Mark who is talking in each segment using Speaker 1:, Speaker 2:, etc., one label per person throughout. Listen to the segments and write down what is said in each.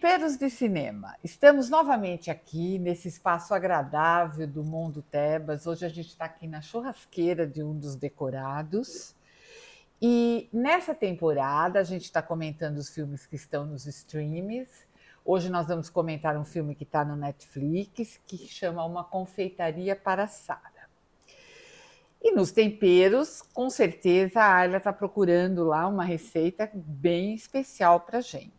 Speaker 1: Temperos de Cinema. Estamos novamente aqui nesse espaço agradável do Mundo Tebas. Hoje a gente está aqui na churrasqueira de um dos decorados. E nessa temporada a gente está comentando os filmes que estão nos streams. Hoje nós vamos comentar um filme que está no Netflix que chama Uma Confeitaria para Sara. E nos temperos, com certeza a Ayla está procurando lá uma receita bem especial para gente.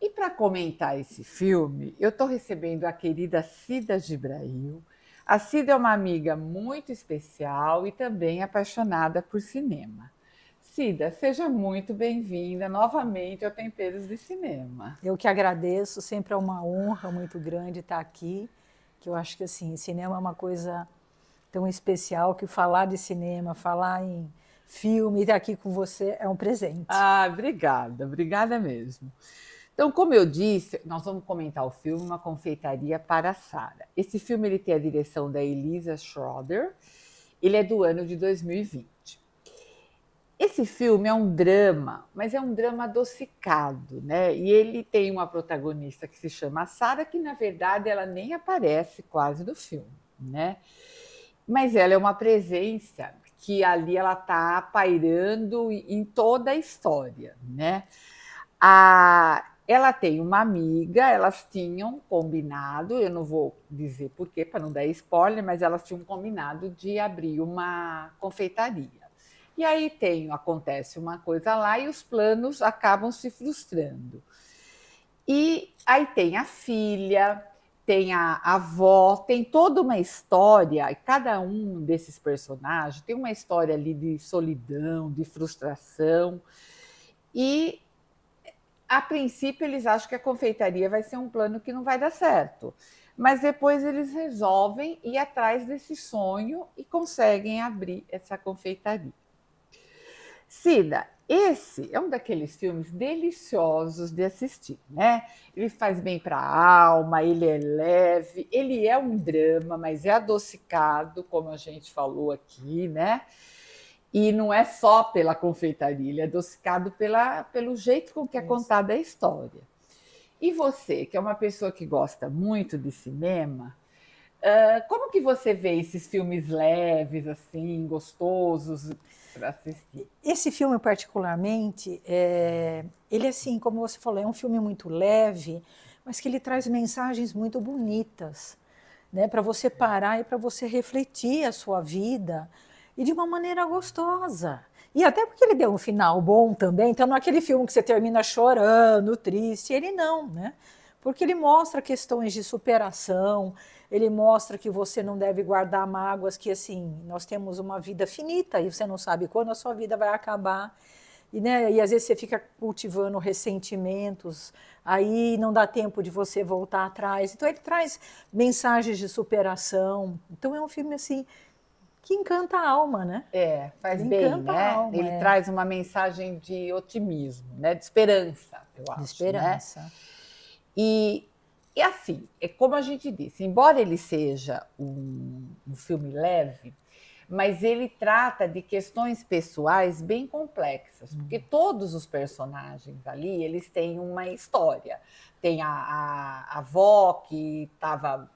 Speaker 1: E para comentar esse filme, eu estou recebendo a querida Cida Gibrail. A Cida é uma amiga muito especial e também apaixonada por cinema. Cida, seja muito bem-vinda novamente ao Temperos de Cinema. Eu que agradeço, sempre é uma honra muito grande estar aqui, que eu
Speaker 2: acho que assim, cinema é uma coisa tão especial que falar de cinema, falar em
Speaker 1: filme, estar aqui com você é um presente. Ah, obrigada, obrigada mesmo. Então, como eu disse, nós vamos comentar o filme Uma Confeitaria para Sara. Esse filme ele tem a direção da Elisa Schroeder. Ele é do ano de 2020. Esse filme é um drama, mas é um drama adocicado, né? E ele tem uma protagonista que se chama Sara, que na verdade ela nem aparece quase no filme, né? Mas ela é uma presença que ali ela está pairando em toda a história, né? A, ela tem uma amiga, elas tinham combinado, eu não vou dizer porquê, para não dar spoiler, mas elas tinham combinado de abrir uma confeitaria. E aí tem, acontece uma coisa lá e os planos acabam se frustrando. E aí tem a filha, tem a avó, tem toda uma história, e cada um desses personagens tem uma história ali de solidão, de frustração. E a princípio, eles acham que a confeitaria vai ser um plano que não vai dar certo. Mas depois eles resolvem ir atrás desse sonho e conseguem abrir essa confeitaria. Cida, esse é um daqueles filmes deliciosos de assistir, né? Ele faz bem para a alma, ele é leve, ele é um drama, mas é adocicado, como a gente falou aqui, né? E não é só pela confeitaria, ele é adocicado pela, pelo jeito com que é Isso. contada a história. E você, que é uma pessoa que gosta muito de cinema, como que você vê esses filmes leves, assim, gostosos para assistir?
Speaker 2: Esse filme, particularmente, é... ele, assim, como você falou, é um filme muito leve, mas que ele traz mensagens muito bonitas, né? Para você é. parar e para você refletir a sua vida, e de uma maneira gostosa. E até porque ele deu um final bom também, então não é aquele filme que você termina chorando, triste, ele não, né? Porque ele mostra questões de superação, ele mostra que você não deve guardar mágoas, que assim, nós temos uma vida finita e você não sabe quando a sua vida vai acabar. E, né, e às vezes você fica cultivando ressentimentos, aí não dá tempo de você voltar atrás. Então ele traz mensagens de superação. Então é um filme assim que encanta a alma, né? É, faz encanta bem, né? Alma, Ele é. traz
Speaker 1: uma mensagem de otimismo, né? De esperança, eu acho. De né? esperança. Né? E, e assim, é como a gente disse, embora ele seja um, um filme leve, mas ele trata de questões pessoais bem complexas, porque hum. todos os personagens ali, eles têm uma história. Tem a, a, a avó que estava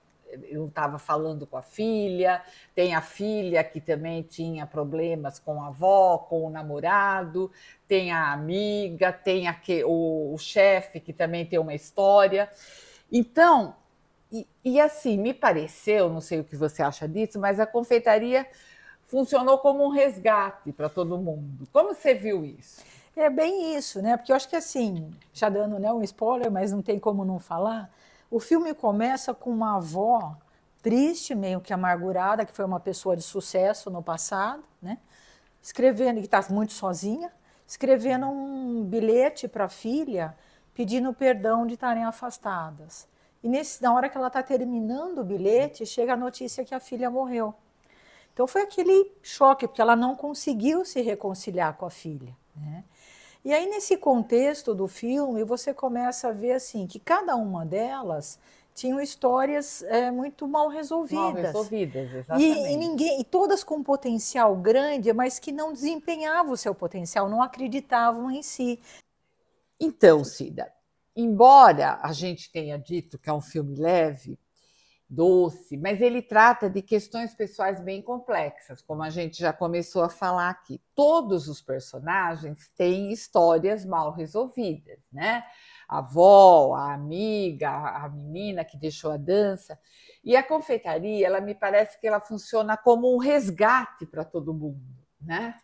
Speaker 1: eu estava falando com a filha, tem a filha que também tinha problemas com a avó, com o namorado, tem a amiga, tem a que, o, o chefe que também tem uma história. Então, e, e assim, me pareceu, não sei o que você acha disso, mas a confeitaria funcionou como um resgate para todo mundo. Como você viu isso? É bem isso, né? Porque eu acho que assim, já dando
Speaker 2: né, um spoiler, mas não tem como não falar, o filme começa com uma avó triste, meio que amargurada, que foi uma pessoa de sucesso no passado, né? Escrevendo, que está muito sozinha, escrevendo um bilhete para a filha pedindo perdão de estarem afastadas. E nesse, na hora que ela está terminando o bilhete, chega a notícia que a filha morreu. Então foi aquele choque, porque ela não conseguiu se reconciliar com a filha. Né? E aí, nesse contexto do filme, você começa a ver assim que cada uma delas tinha histórias é, muito mal resolvidas. Mal resolvidas,
Speaker 1: exatamente. E, e,
Speaker 2: ninguém, e todas com potencial grande, mas que não desempenhavam o seu potencial, não acreditavam em si.
Speaker 1: Então, Cida, embora a gente tenha dito que é um filme leve, doce, mas ele trata de questões pessoais bem complexas, como a gente já começou a falar aqui. Todos os personagens têm histórias mal resolvidas, né? A avó, a amiga, a menina que deixou a dança. E a confeitaria, ela me parece que ela funciona como um resgate para todo mundo, né?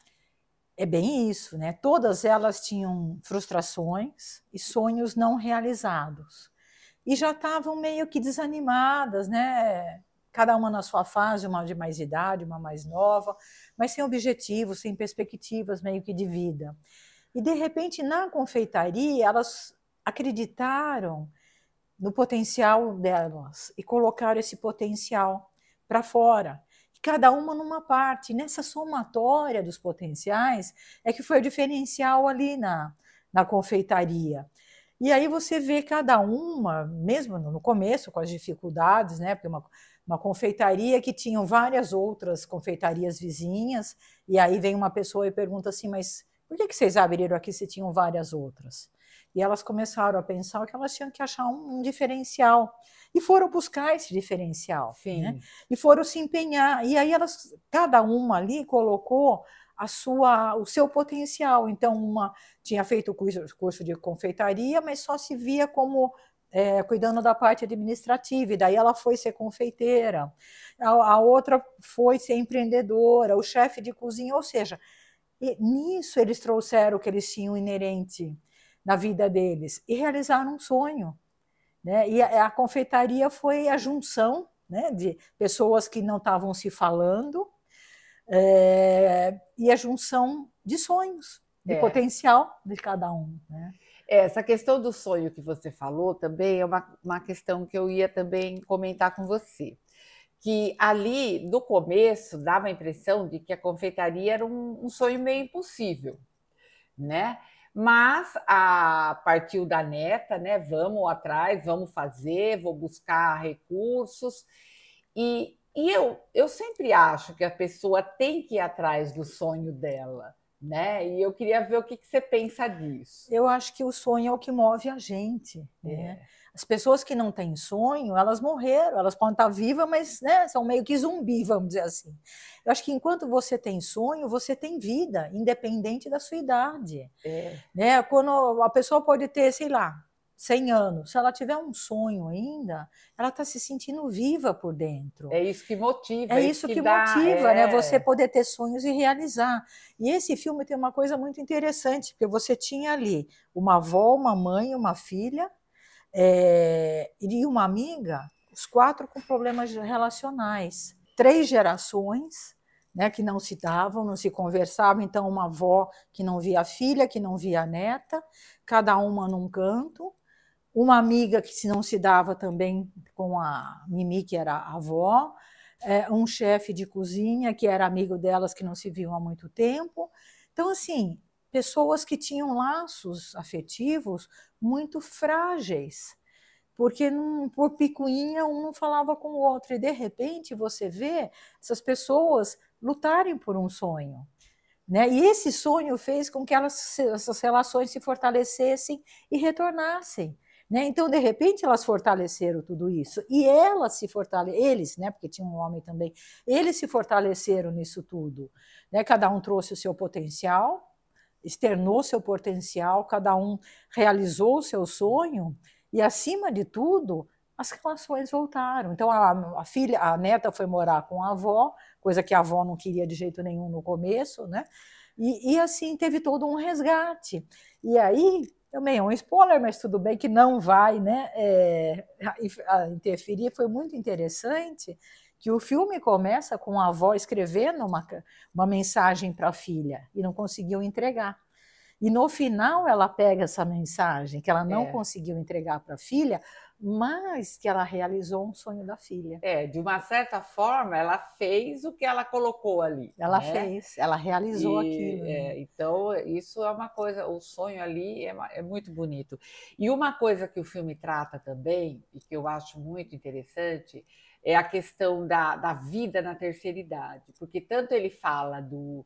Speaker 2: É bem isso, né? Todas elas tinham frustrações e sonhos não realizados e já estavam meio que desanimadas, né? Cada uma na sua fase, uma de mais idade, uma mais nova, mas sem objetivos, sem perspectivas meio que de vida. E de repente, na confeitaria, elas acreditaram no potencial delas e colocaram esse potencial para fora cada uma numa parte. Nessa somatória dos potenciais é que foi o diferencial ali na, na confeitaria. E aí você vê cada uma, mesmo no começo, com as dificuldades, né? Porque uma, uma confeitaria que tinham várias outras confeitarias vizinhas, e aí vem uma pessoa e pergunta assim, mas por que, que vocês abriram aqui se tinham várias outras? E elas começaram a pensar que elas tinham que achar um, um diferencial. E foram buscar esse diferencial. Né? E foram se empenhar. E aí elas, cada uma ali colocou a sua, o seu potencial. Então, uma tinha feito o curso, curso de confeitaria, mas só se via como é, cuidando da parte administrativa, e daí ela foi ser confeiteira, a, a outra foi ser empreendedora, o chefe de cozinha, ou seja, nisso eles trouxeram o que eles tinham inerente na vida deles e realizaram um sonho. Né? E a, a confeitaria foi a junção né, de pessoas que não estavam se falando é, e a junção de sonhos, de é. potencial de cada um. Né?
Speaker 1: É, essa questão do sonho que você falou também é uma, uma questão que eu ia também comentar com você que ali no começo dava a impressão de que a confeitaria era um, um sonho meio impossível, né? mas a partiu da neta, né? Vamos atrás, vamos fazer, vou buscar recursos. E, e eu, eu sempre acho que a pessoa tem que ir atrás do sonho dela, né? E eu queria ver o que, que você pensa disso. Eu acho que o sonho é o que move a
Speaker 2: gente, né? É. As pessoas que não têm sonho, elas morreram, elas podem estar vivas, mas né, são meio que zumbi, vamos dizer assim. Eu acho que enquanto você tem sonho, você tem vida, independente da sua idade. É. Né? Quando a pessoa pode ter, sei lá, 100 anos, se ela tiver um sonho ainda, ela está se sentindo viva por dentro.
Speaker 1: É isso que motiva. É, é isso que, que dá, motiva, é... né? Você
Speaker 2: poder ter sonhos e realizar. E esse filme tem uma coisa muito interessante, porque você tinha ali uma avó, uma mãe, uma filha, é, e uma amiga, os quatro com problemas relacionais. Três gerações né, que não se davam, não se conversavam. Então, uma avó que não via a filha, que não via a neta, cada uma num canto. Uma amiga que não se dava também com a Mimi, que era a avó. É, um chefe de cozinha que era amigo delas, que não se viam há muito tempo. Então, assim, pessoas que tinham laços afetivos muito frágeis, porque num, por picuinha um não falava com o outro, e de repente você vê essas pessoas lutarem por um sonho. Né? E esse sonho fez com que elas, essas relações se fortalecessem e retornassem. Né? Então, de repente, elas fortaleceram tudo isso. E elas se fortaleceram, eles, né? porque tinha um homem também, eles se fortaleceram nisso tudo. Né? Cada um trouxe o seu potencial, externou seu potencial, cada um realizou o seu sonho e, acima de tudo, as relações voltaram. Então a, a, filha, a neta foi morar com a avó, coisa que a avó não queria de jeito nenhum no começo, né? E, e assim teve todo um resgate. E aí também é um spoiler, mas tudo bem que não vai, né? É, interferir foi muito interessante que o filme começa com a avó escrevendo uma, uma mensagem para a filha e não conseguiu entregar. E no final ela pega essa mensagem que ela não é. conseguiu entregar para a filha, mas que ela realizou um sonho da filha.
Speaker 1: É, de uma certa forma, ela fez o que ela colocou ali. Ela né? fez, ela realizou e, aquilo. Né? É, então, isso é uma coisa, o sonho ali é, é, muito bonito. E uma coisa que o filme trata também, e que eu acho muito interessante, é a questão da, da vida na terceira idade, porque tanto ele fala do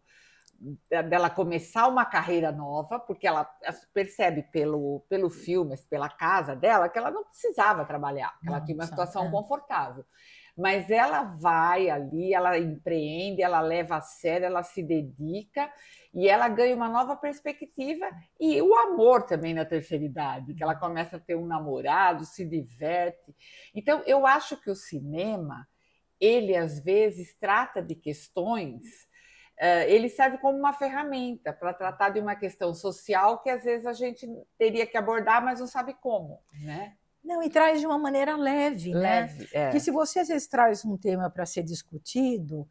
Speaker 1: dela começar uma carreira nova, porque ela percebe pelo, pelo filme, pela casa dela, que ela não precisava trabalhar, que ela tinha uma situação é. confortável mas ela vai ali, ela empreende, ela leva a sério, ela se dedica e ela ganha uma nova perspectiva e o amor também na terceira idade, que ela começa a ter um namorado, se diverte. Então, eu acho que o cinema, ele às vezes trata de questões eh, ele serve como uma ferramenta para tratar de uma questão social que às vezes a gente teria que abordar, mas não sabe como, né?
Speaker 2: e traz de uma maneira leve, né? leve né? É. Que se você às vezes traz um tema para ser discutido,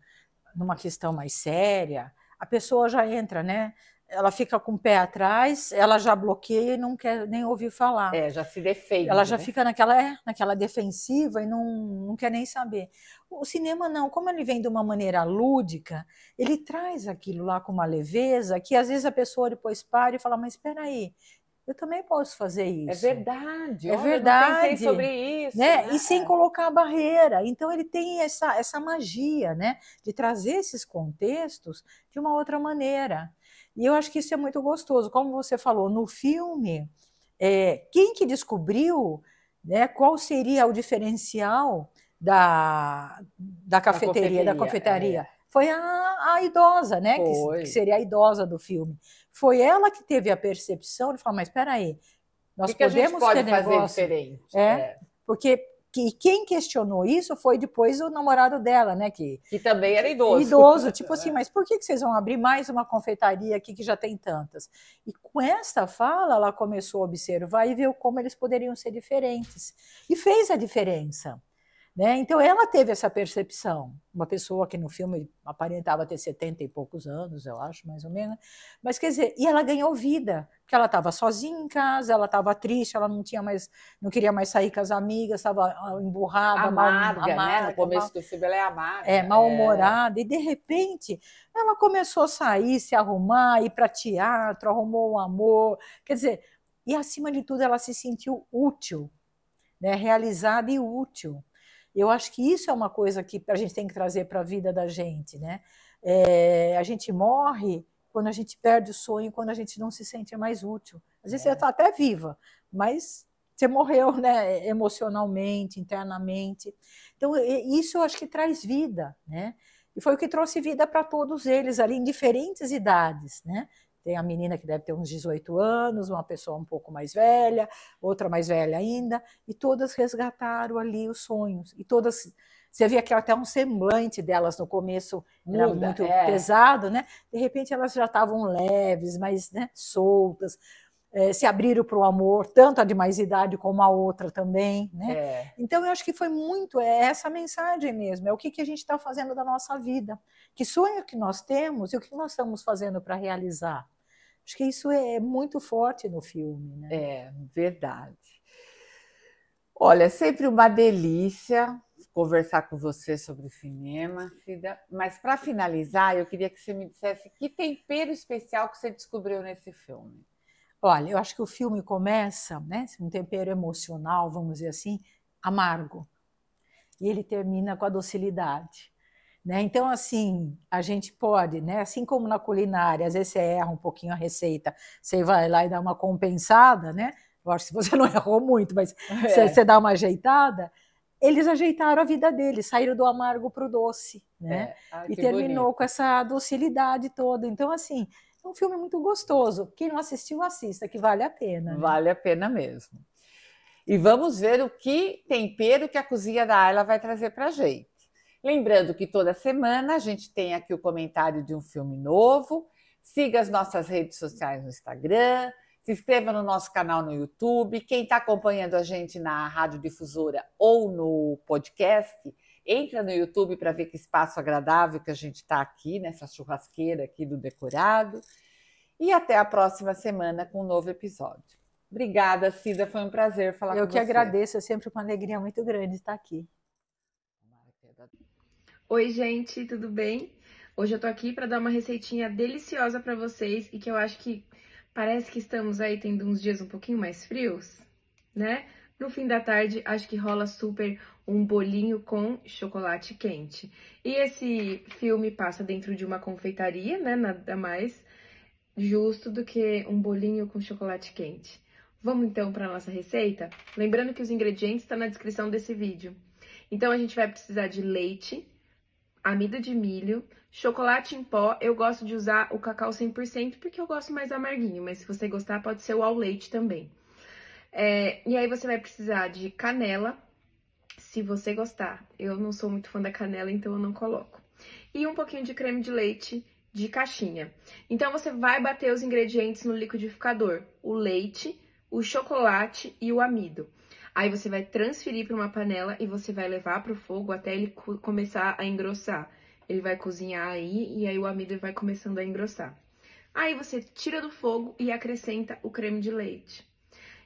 Speaker 2: numa questão mais séria, a pessoa já entra, né? Ela fica com o pé atrás, ela já bloqueia e não quer nem ouvir falar. É, já se defende. Ela já né? fica naquela, é, naquela defensiva e não, não quer nem saber. O cinema não, como ele vem de uma maneira lúdica, ele traz aquilo lá com uma leveza que às vezes a pessoa depois para e fala: Mas espera aí, eu também posso fazer é isso. É
Speaker 1: verdade.
Speaker 2: É Olha, verdade. Eu pensei sobre isso. Né? né? E sem colocar a barreira. Então ele tem essa, essa magia, né, de trazer esses contextos de uma outra maneira. E eu acho que isso é muito gostoso. Como você falou no filme, é, quem que descobriu, né, qual seria o diferencial da, da cafeteria, da confeitaria? Da confeitaria? É. Foi a, a idosa, né, que, que seria a idosa do filme foi ela que teve a percepção de falar, mas espera aí, nós que podemos que pode ter fazer negócio.
Speaker 1: diferente. É, é.
Speaker 2: Porque e quem questionou isso foi depois o namorado dela, né? Que, que também era idoso. Idoso, tipo assim, mas por que, que vocês vão abrir mais uma confeitaria aqui que já tem tantas? E com esta fala, ela começou a observar e viu como eles poderiam ser diferentes. E fez a diferença. Né? Então ela teve essa percepção, uma pessoa que no filme aparentava ter 70 e poucos anos, eu acho, mais ou menos. Mas quer dizer, e ela ganhou vida, porque ela estava sozinha em casa, ela estava triste, ela não tinha mais, não queria mais sair com as amigas, estava ah, emburrada, amarga, mal, amarga, né? No começo mal, do
Speaker 1: filme ela é amarga. É, né? mal-humorada,
Speaker 2: é. e de repente ela começou a sair, se arrumar, ir para teatro, arrumou um amor. Quer dizer, e acima de tudo ela se sentiu útil, né? realizada e útil. Eu acho que isso é uma coisa que a gente tem que trazer para a vida da gente, né? É, a gente morre quando a gente perde o sonho, quando a gente não se sente mais útil. Às vezes é. você está até viva, mas você morreu, né? Emocionalmente, internamente. Então isso eu acho que traz vida, né? E foi o que trouxe vida para todos eles ali, em diferentes idades, né? Tem a menina que deve ter uns 18 anos, uma pessoa um pouco mais velha, outra mais velha ainda, e todas resgataram ali os sonhos. E todas você via que é até um semblante delas no começo Muda, era muito é. pesado, né? De repente elas já estavam leves, mas né, soltas, é, se abriram para o amor, tanto a de mais idade como a outra também.
Speaker 1: Né? É.
Speaker 2: Então, eu acho que foi muito é essa mensagem mesmo: é o que, que a gente está fazendo da nossa vida, que sonho que nós temos e o que nós estamos fazendo para realizar. Acho que isso é muito forte no filme. Né? É, verdade.
Speaker 1: Olha, sempre uma delícia conversar com você sobre cinema, Cida. Mas para finalizar, eu queria que você me dissesse que tempero especial que você descobriu nesse filme.
Speaker 2: Olha, eu acho que o filme começa, né, um tempero emocional, vamos dizer assim, amargo. E ele termina com a docilidade. Né? Então, assim, a gente pode, né? assim como na culinária, às vezes você erra um pouquinho a receita, você vai lá e dá uma compensada, né? Eu acho que você não errou muito, mas é. você, você, dá uma ajeitada. Eles ajeitaram a vida deles, saíram do amargo para o doce,
Speaker 3: né? É. Ah, e terminou
Speaker 2: bonito. com essa docilidade toda. Então, assim,
Speaker 1: um filme muito gostoso. Quem não assistiu, assista, que vale a pena. Né? Vale a pena mesmo. E vamos ver o que tempero que a cozinha da Ayla vai trazer para a gente. Lembrando que toda semana a gente tem aqui o comentário de um filme novo. Siga as nossas redes sociais no Instagram, se inscreva no nosso canal no YouTube. Quem está acompanhando a gente na Rádio Difusora ou no podcast, Entra no YouTube para ver que espaço agradável que a gente está aqui, nessa churrasqueira aqui do decorado. E até a próxima semana com um novo episódio. Obrigada, Cida. Foi um prazer falar Eu com você. Eu que agradeço.
Speaker 3: É sempre uma alegria muito grande estar aqui. Oi, gente, tudo bem? Hoje eu tô aqui para dar uma receitinha deliciosa para vocês e que eu acho que parece que estamos aí tendo uns dias um pouquinho mais frios, né? No fim da tarde, acho que rola super um bolinho com chocolate quente. E esse filme passa dentro de uma confeitaria, né? Nada mais justo do que um bolinho com chocolate quente. Vamos então para nossa receita? Lembrando que os ingredientes estão tá na descrição desse vídeo. Então a gente vai precisar de leite, amido de milho, chocolate em pó. Eu gosto de usar o cacau 100% porque eu gosto mais amarguinho, mas se você gostar pode ser o ao leite também. É, e aí você vai precisar de canela, se você gostar. Eu não sou muito fã da canela, então eu não coloco. E um pouquinho de creme de leite de caixinha. Então você vai bater os ingredientes no liquidificador: o leite, o chocolate e o amido. Aí você vai transferir para uma panela e você vai levar para o fogo até ele começar a engrossar. Ele vai cozinhar aí e aí o amido vai começando a engrossar. Aí você tira do fogo e acrescenta o creme de leite.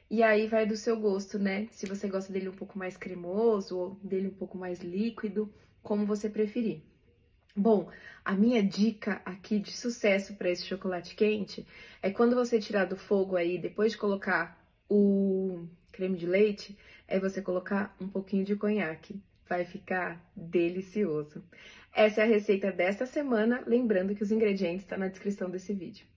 Speaker 3: E aí vai do seu gosto, né? Se você gosta dele um pouco mais cremoso ou dele um pouco mais líquido, como você preferir. Bom, a minha dica aqui de sucesso para esse chocolate quente é quando você tirar do fogo aí, depois de colocar o creme de leite, é você colocar um pouquinho de conhaque. Vai ficar delicioso. Essa é a receita desta semana, lembrando que os ingredientes estão tá na descrição desse vídeo.